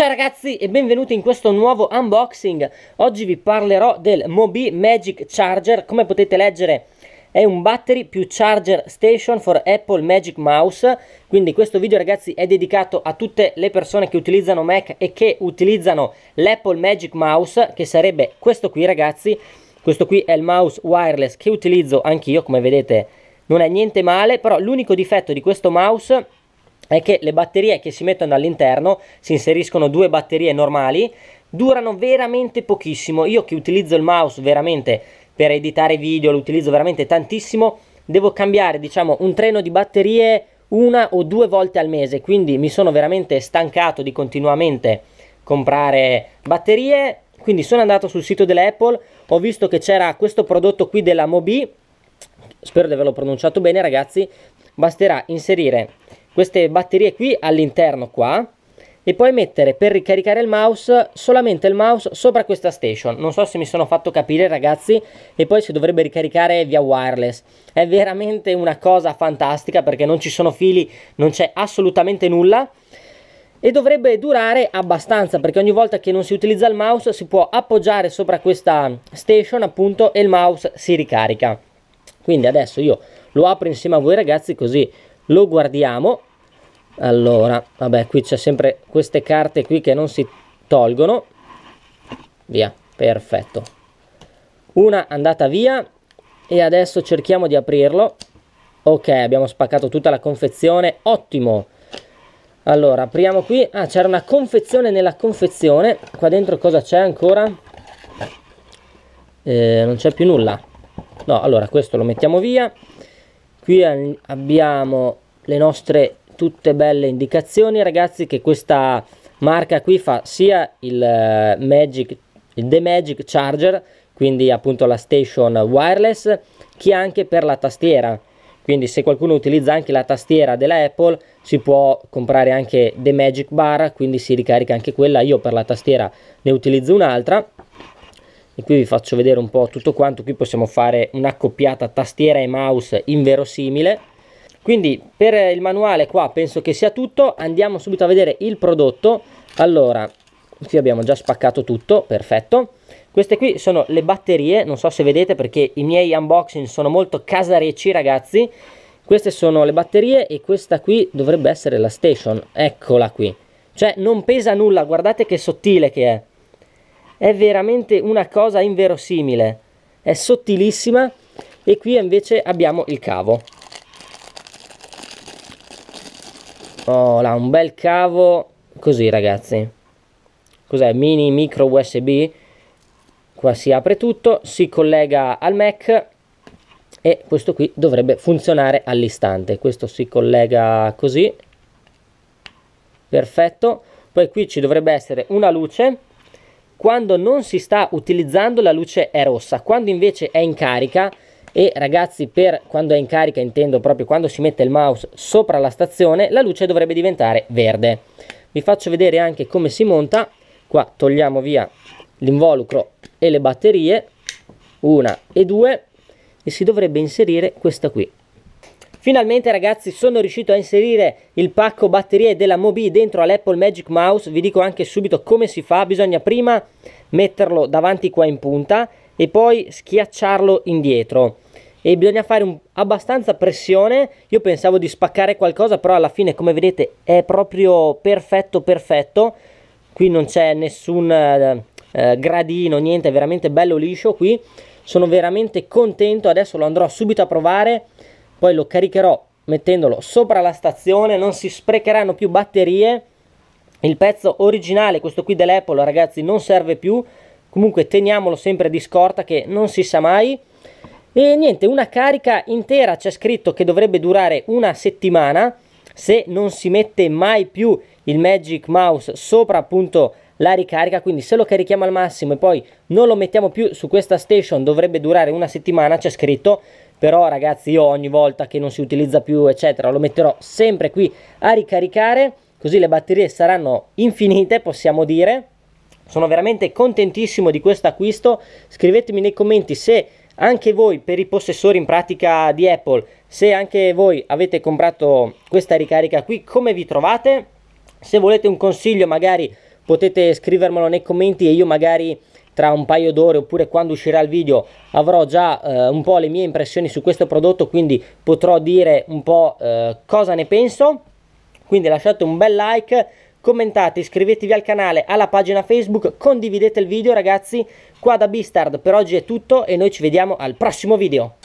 Ciao ragazzi e benvenuti in questo nuovo unboxing. Oggi vi parlerò del Mobi Magic Charger. Come potete leggere è un battery più charger station for Apple Magic Mouse. Quindi questo video ragazzi è dedicato a tutte le persone che utilizzano Mac e che utilizzano l'Apple Magic Mouse che sarebbe questo qui ragazzi. Questo qui è il mouse wireless che utilizzo anch'io come vedete non è niente male però l'unico difetto di questo mouse è che le batterie che si mettono all'interno si inseriscono due batterie normali durano veramente pochissimo io che utilizzo il mouse veramente per editare video lo utilizzo veramente tantissimo devo cambiare diciamo un treno di batterie una o due volte al mese quindi mi sono veramente stancato di continuamente comprare batterie quindi sono andato sul sito dell'Apple ho visto che c'era questo prodotto qui della Mobi spero di averlo pronunciato bene ragazzi basterà inserire queste batterie qui all'interno qua e poi mettere per ricaricare il mouse solamente il mouse sopra questa station non so se mi sono fatto capire ragazzi e poi si dovrebbe ricaricare via wireless è veramente una cosa fantastica perché non ci sono fili non c'è assolutamente nulla e dovrebbe durare abbastanza perché ogni volta che non si utilizza il mouse si può appoggiare sopra questa station appunto e il mouse si ricarica quindi adesso io lo apro insieme a voi ragazzi così lo guardiamo allora vabbè qui c'è sempre queste carte qui che non si tolgono via perfetto una andata via e adesso cerchiamo di aprirlo ok abbiamo spaccato tutta la confezione ottimo allora apriamo qui ah c'era una confezione nella confezione qua dentro cosa c'è ancora eh, non c'è più nulla no allora questo lo mettiamo via qui abbiamo le nostre tutte belle indicazioni ragazzi che questa marca qui fa sia il eh, Magic il The Magic Charger quindi appunto la station wireless che anche per la tastiera quindi se qualcuno utilizza anche la tastiera della Apple si può comprare anche The Magic Bar quindi si ricarica anche quella io per la tastiera ne utilizzo un'altra e qui vi faccio vedere un po' tutto quanto qui possiamo fare un'accoppiata tastiera e mouse inverosimile quindi per il manuale qua penso che sia tutto, andiamo subito a vedere il prodotto. Allora, qui abbiamo già spaccato tutto, perfetto. Queste qui sono le batterie, non so se vedete perché i miei unboxing sono molto casarecci ragazzi. Queste sono le batterie e questa qui dovrebbe essere la station, eccola qui. Cioè non pesa nulla, guardate che sottile che è. È veramente una cosa inverosimile, è sottilissima e qui invece abbiamo il cavo. Oh là, un bel cavo così ragazzi. Cos'è? Mini micro USB. Qua si apre tutto, si collega al Mac e questo qui dovrebbe funzionare all'istante. Questo si collega così. Perfetto. Poi qui ci dovrebbe essere una luce quando non si sta utilizzando la luce è rossa, quando invece è in carica e ragazzi per quando è in carica intendo proprio quando si mette il mouse sopra la stazione la luce dovrebbe diventare verde vi faccio vedere anche come si monta qua togliamo via l'involucro e le batterie una e due e si dovrebbe inserire questa qui Finalmente ragazzi sono riuscito a inserire il pacco batterie della Mobi dentro all'Apple Magic Mouse, vi dico anche subito come si fa, bisogna prima metterlo davanti qua in punta e poi schiacciarlo indietro e bisogna fare un, abbastanza pressione io pensavo di spaccare qualcosa però alla fine come vedete è proprio perfetto perfetto qui non c'è nessun eh, eh, gradino niente è veramente bello liscio qui sono veramente contento adesso lo andrò subito a provare poi lo caricherò mettendolo sopra la stazione non si sprecheranno più batterie il pezzo originale questo qui dell'Apple ragazzi non serve più comunque teniamolo sempre di scorta che non si sa mai e niente una carica intera c'è scritto che dovrebbe durare una settimana se non si mette mai più il Magic Mouse sopra appunto la ricarica quindi se lo carichiamo al massimo e poi non lo mettiamo più su questa station dovrebbe durare una settimana c'è scritto però ragazzi io ogni volta che non si utilizza più eccetera lo metterò sempre qui a ricaricare così le batterie saranno infinite possiamo dire sono veramente contentissimo di questo acquisto. Scrivetemi nei commenti se anche voi per i possessori in pratica di Apple, se anche voi avete comprato questa ricarica qui, come vi trovate? Se volete un consiglio magari potete scrivermelo nei commenti e io magari tra un paio d'ore oppure quando uscirà il video avrò già eh, un po' le mie impressioni su questo prodotto quindi potrò dire un po' eh, cosa ne penso quindi lasciate un bel like commentate, iscrivetevi al canale, alla pagina Facebook, condividete il video ragazzi. Qua da Bistard per oggi è tutto e noi ci vediamo al prossimo video.